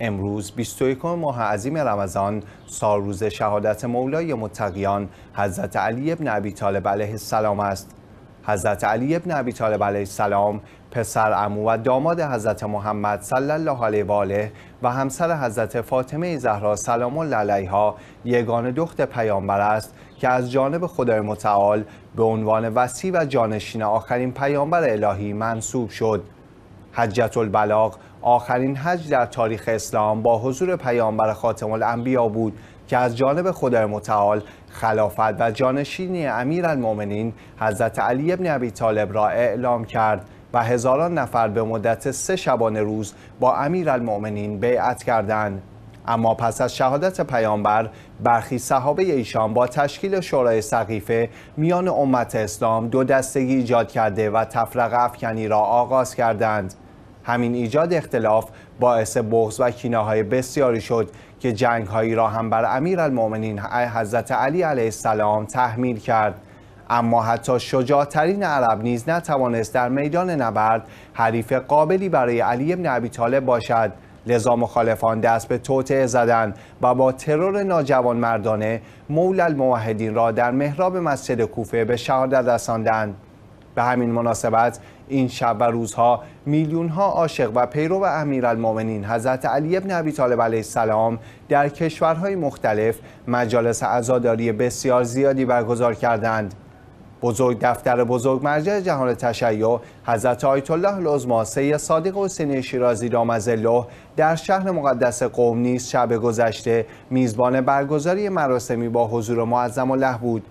امروز 21 ماه عظیم رمضان روز شهادت مولای متقیان حضرت علی ابن ابی طالب علیه السلام است حضرت علی ابن ابی طالب علیه السلام پسر امو و داماد حضرت محمد صلی الله علیه و آله و همسر حضرت فاطمه زهرا سلام الله علیها یگانه دخت پیامبر است که از جانب خدای متعال به عنوان وسی و جانشین آخرین پیامبر الهی منصوب شد حجت البلاغ آخرین حج در تاریخ اسلام با حضور پیامبر خاتم الانبیا بود که از جانب خدای متعال خلافت و جانشینی امیرالمؤمنین حضرت علی ابن ابی طالب را اعلام کرد و هزاران نفر به مدت سه شبانه روز با امیرالمؤمنین بیعت کردند اما پس از شهادت پیامبر برخی صحابه ایشان با تشکیل شورای سقیفه میان امت اسلام دو دستگی ایجاد کرده و تفرقه افکنی را آغاز کردند همین ایجاد اختلاف باعث بغض و کینه‌های بسیاری شد که هایی را هم بر امیرالمؤمنین حضرت علی علیه السلام تحمیل کرد اما حتی شجاعترین عرب نیز نتوانست در میدان نبرد حریف قابلی برای علی ابن ابی طالب باشد لذا مخالفان دست به توطعه زدند و با ترور ناجوان مردانه مول الموحدین را در محراب مسجد کوفه به شهادت رساندند به همین مناسبت این شب و روزها میلیون ها عاشق و پیرو و امیرالمؤمنین حضرت علی ابن ابی طالب علیه السلام در کشورهای مختلف مجالس عزاداری بسیار زیادی برگزار کردند بزرگ دفتر بزرگ مرجع جهان تشیع حضرت آیت الله العظما سید صادق حسین شیرازی رامز الله در شهر مقدس قوم نیز شب گذشته میزبان برگزاری مراسمی با حضور معظم الله بود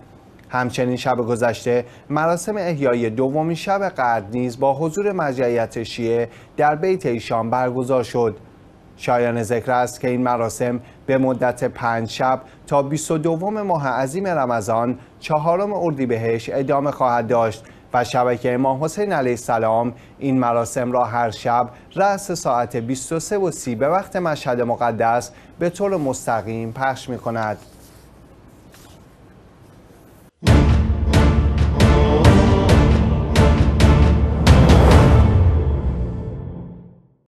همچنین شب گذشته مراسم احیای دومین شب قدر نیز با حضور مرجعیت شیعه در بیت ایشان برگزار شد شایان ذکر است که این مراسم به مدت پنج شب تا 22 ماه عظیم رمضان چهارم اردیبهشت ادامه خواهد داشت و شبکه امام حسین علیه السلام این مراسم را هر شب رأس ساعت 23 و 30 به وقت مشهد مقدس به طور مستقیم پخش می کند.